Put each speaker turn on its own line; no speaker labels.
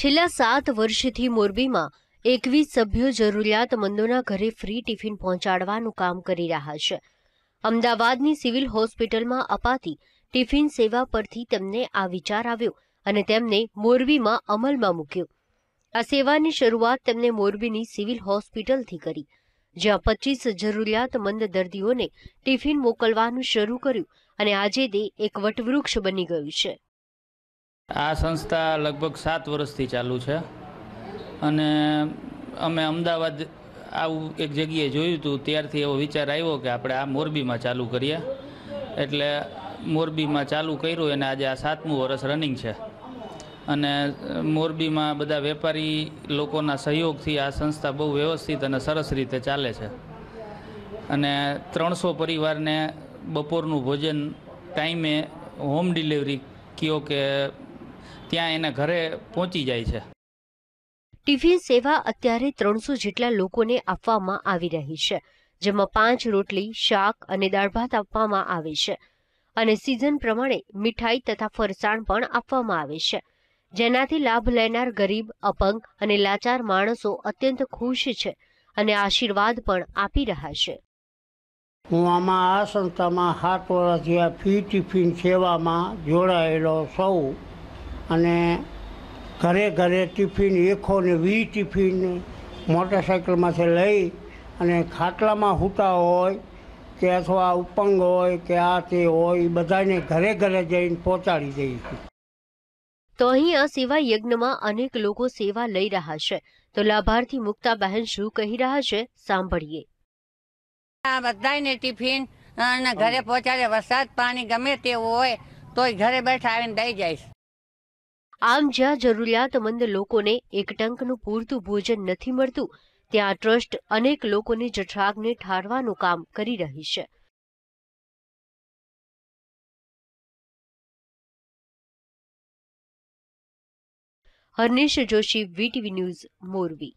છેલ્લા સાત વર્ષથી મોરબીમાં એકવીસ સભ્યો જરૂરિયાતમંદોના ઘરે ફ્રી ટિફિન પહોંચાડવાનું કામ કરી રહ્યા છે અમદાવાદની સિવિલ હોસ્પિટલમાં અપાતી ટિફિન સેવા પરથી તેમને આ વિચાર આવ્યો અને તેમને મોરબીમાં અમલમાં મૂક્યો આ સેવાની શરૂઆત તેમણે મોરબીની સિવિલ હોસ્પિટલથી કરી જ્યાં પચીસ જરૂરિયાતમંદ દર્દીઓને ટિફિન મોકલવાનું શરૂ કર્યું અને આજે તે એક વટવૃક્ષ બની ગયું છે
આ સંસ્થા લગભગ સાત વર્ષથી ચાલુ છે અને અમે અમદાવાદ આવું એક જગ્યાએ જોયું હતું ત્યારથી એવો વિચાર આવ્યો કે આપણે આ મોરબીમાં ચાલુ કરીએ એટલે મોરબીમાં ચાલુ કર્યું અને આજે આ સાતમું વર્ષ રનિંગ છે અને મોરબીમાં બધા વેપારી લોકોના સહયોગથી આ સંસ્થા બહુ વ્યવસ્થિત અને સરસ રીતે ચાલે છે અને ત્રણસો પરિવારને બપોરનું ભોજન ટાઈમે હોમ ડિલિવરી કયો કે ત્યાં એના ઘરે પહોંચી જાય છે
ટિફિન સેવા અત્યારે ત્રણસો જેટલા લોકોને આપવામાં આવી રહી છે જેમાં પાંચ રોટલી શાક અને દાળ ભાત આપવામાં આવે છે અને સિઝન પ્રમાણે મીઠાઈ તથા ફરસાણ પણ આપવામાં આવે છે જેનાથી લાભ લેનાર ગરીબ અપંગ અને લાચાર માણસો અત્યંત ખુશ છે અને આશીર્વાદ પણ આપી રહ્યા છે
હું આમાં આ સંસ્થામાં સાત વર્ષથી આ ફી ટિફિન સેવામાં જોડાયેલો છું અને ઘરે ઘરે ટિફિન એકો ને વી ટિફિન મોટરસાઇકલમાંથી લઈ અને ખાટલામાં હૂતા હોય કે અથવા ઉપંગ હોય કે આ તે હોય એ બધાને ઘરે ઘરે જઈને પહોંચાડી દઈએ છીએ
તો અહીં આ સેવા યજ્ઞમાં અનેક લોકો સેવા લઈ રહ્યા છે તો લાભાર્થી બહેન શું કહી રહ્યા છે સાંભળીએ આ બધાને
ટિફિન અને ઘરે પહોંચાડે વરસાદ પાણી ગમે તેવું હોય તોય ઘરે બેઠા આવીને દઈ જાય
આમ જ્યાં જરૂરિયાતમંદ લોકોને એક ટંકનું પૂરતું ભોજન નથી મળતું ત્યાં ટ્રસ્ટ અનેક લોકોની જઠરાગને ઠારવાનું કામ કરી રહી છે હર્નિશ જોશી વીટીવી ન્યૂઝ મોરબી